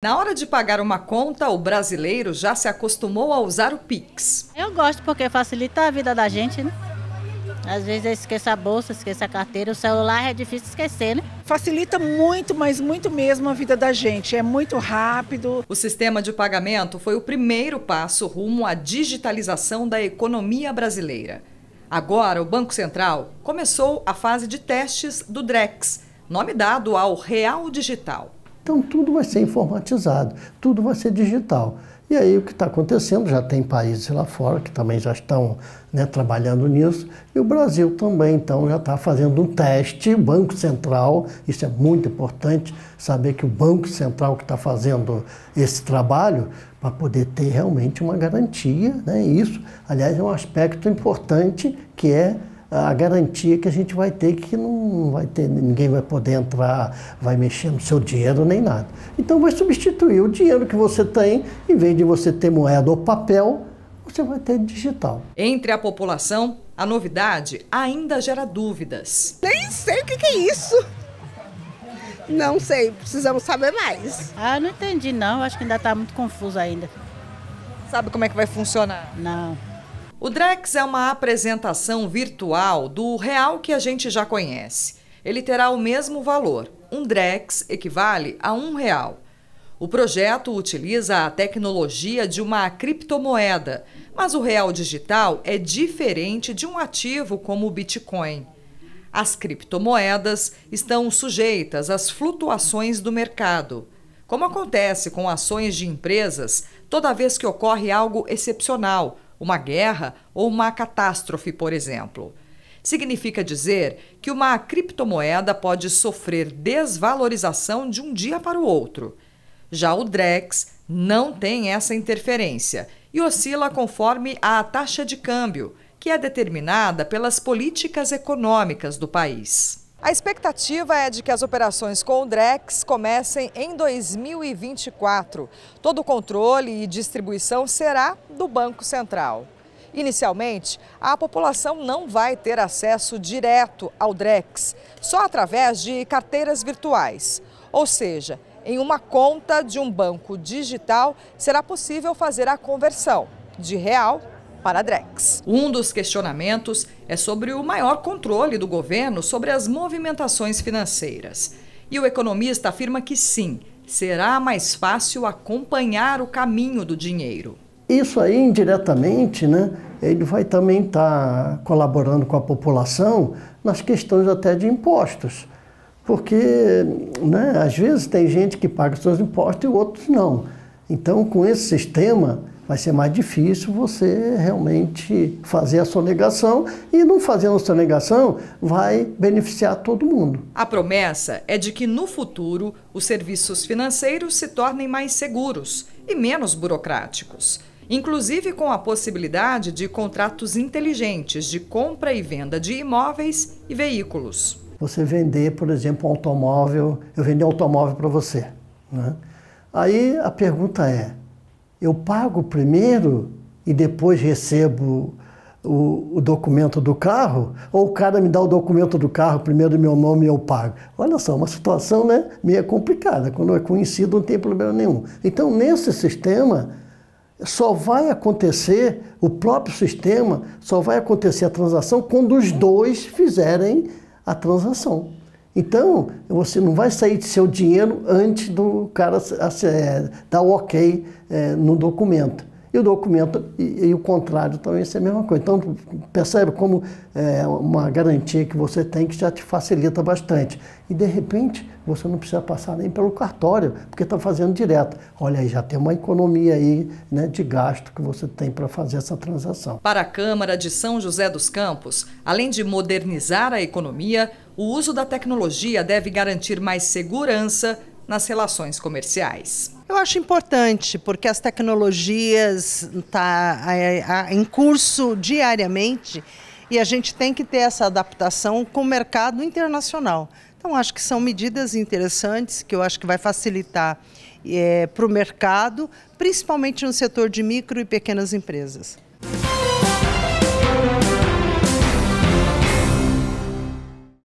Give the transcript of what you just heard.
Na hora de pagar uma conta, o brasileiro já se acostumou a usar o Pix. Eu gosto porque facilita a vida da gente, né? Às vezes eu esqueço a bolsa, esqueço a carteira, o celular é difícil esquecer, né? Facilita muito, mas muito mesmo a vida da gente. É muito rápido. O sistema de pagamento foi o primeiro passo rumo à digitalização da economia brasileira. Agora, o Banco Central começou a fase de testes do DREX, nome dado ao Real Digital. Então tudo vai ser informatizado, tudo vai ser digital. E aí o que está acontecendo, já tem países lá fora que também já estão né, trabalhando nisso, e o Brasil também então já está fazendo um teste, o Banco Central, isso é muito importante, saber que o Banco Central que está fazendo esse trabalho para poder ter realmente uma garantia, né? isso, aliás, é um aspecto importante que é a garantia que a gente vai ter que não vai ter, ninguém vai poder entrar, vai mexer no seu dinheiro nem nada. Então vai substituir o dinheiro que você tem, em vez de você ter moeda ou papel, você vai ter digital. Entre a população, a novidade ainda gera dúvidas. Nem sei o que é isso. Não sei, precisamos saber mais. Ah, não entendi não, acho que ainda está muito confuso ainda. Sabe como é que vai funcionar? Não. O Drex é uma apresentação virtual do real que a gente já conhece. Ele terá o mesmo valor. Um Drex equivale a um real. O projeto utiliza a tecnologia de uma criptomoeda, mas o real digital é diferente de um ativo como o Bitcoin. As criptomoedas estão sujeitas às flutuações do mercado. Como acontece com ações de empresas, toda vez que ocorre algo excepcional, uma guerra ou uma catástrofe, por exemplo. Significa dizer que uma criptomoeda pode sofrer desvalorização de um dia para o outro. Já o DREX não tem essa interferência e oscila conforme a taxa de câmbio, que é determinada pelas políticas econômicas do país. A expectativa é de que as operações com o Drex comecem em 2024. Todo o controle e distribuição será do Banco Central. Inicialmente, a população não vai ter acesso direto ao Drex, só através de carteiras virtuais. Ou seja, em uma conta de um banco digital será possível fazer a conversão de real para a Drex. Um dos questionamentos é sobre o maior controle do governo sobre as movimentações financeiras. E o economista afirma que sim, será mais fácil acompanhar o caminho do dinheiro. Isso aí, indiretamente, né, ele vai também estar tá colaborando com a população nas questões até de impostos. Porque, né, às vezes, tem gente que paga seus impostos e outros não. Então, com esse sistema, vai ser mais difícil você realmente fazer a sua negação e não fazendo a negação vai beneficiar todo mundo. A promessa é de que no futuro os serviços financeiros se tornem mais seguros e menos burocráticos. Inclusive com a possibilidade de contratos inteligentes de compra e venda de imóveis e veículos. Você vender, por exemplo, um automóvel, eu vender um automóvel para você. Né? Aí a pergunta é: eu pago primeiro e depois recebo o, o, documento do carro, ou o cara me dá o documento do carro, primeiro meu nome eu pago. Olha só, uma situação né, meio complicada. Quando é conhecido não tem problema nenhum. Então, nesse sistema, só vai acontecer, o próprio sistema, só vai acontecer a transação quando os dois fizerem a transação. Então, você não vai sair de seu dinheiro antes do cara é, dar o ok é, no documento. E o documento e, e, o contrário também é a mesma coisa. Então, percebe como é uma garantia que você tem que já te facilita bastante. E, de repente, você não precisa passar nem pelo cartório, porque está fazendo direto. Olha aí, já tem uma economia aí né, de gasto que você tem para fazer essa transação. Para a Câmara de São José dos Campos, além de modernizar a economia, o uso da tecnologia deve garantir mais segurança nas relações comerciais. Eu acho importante, porque as tecnologias tá em curso diariamente e a gente tem que ter essa adaptação com o mercado internacional. Então, acho que são medidas interessantes que eu acho que vai facilitar é, eh, para o mercado, principalmente no setor de micro e pequenas empresas.